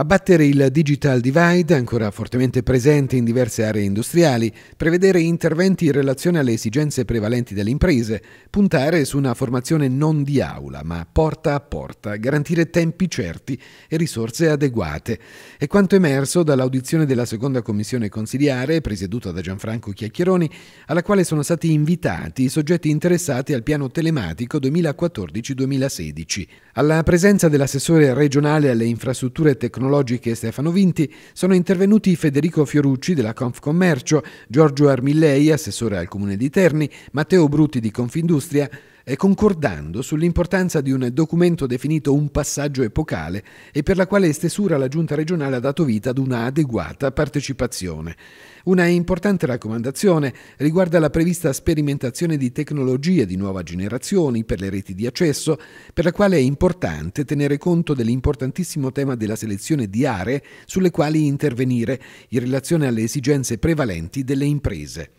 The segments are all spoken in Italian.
Abbattere il digital divide, ancora fortemente presente in diverse aree industriali, prevedere interventi in relazione alle esigenze prevalenti delle imprese, puntare su una formazione non di aula, ma porta a porta, garantire tempi certi e risorse adeguate. È quanto emerso dall'audizione della seconda commissione consiliare, presieduta da Gianfranco Chiacchieroni, alla quale sono stati invitati i soggetti interessati al piano telematico 2014-2016. Alla presenza dell'assessore regionale alle infrastrutture tecnologiche, tecnologiche Stefano Vinti sono intervenuti Federico Fiorucci della Confcommercio, Giorgio Armillei, assessore al comune di Terni, Matteo Brutti di Confindustria, e concordando sull'importanza di un documento definito un passaggio epocale e per la quale stesura la Giunta regionale ha dato vita ad una adeguata partecipazione. Una importante raccomandazione riguarda la prevista sperimentazione di tecnologie di nuova generazione per le reti di accesso, per la quale è importante tenere conto dell'importantissimo tema della selezione di aree sulle quali intervenire in relazione alle esigenze prevalenti delle imprese.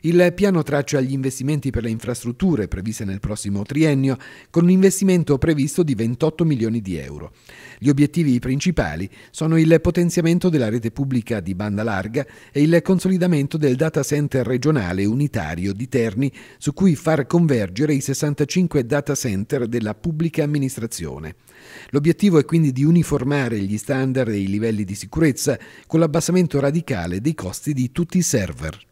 Il piano traccia gli investimenti per le infrastrutture previste nel prossimo triennio, con un investimento previsto di 28 milioni di euro. Gli obiettivi principali sono il potenziamento della rete pubblica di banda larga e il consolidamento del data center regionale unitario di Terni, su cui far convergere i 65 data center della pubblica amministrazione. L'obiettivo è quindi di uniformare gli standard e i livelli di sicurezza con l'abbassamento radicale dei costi di tutti i server.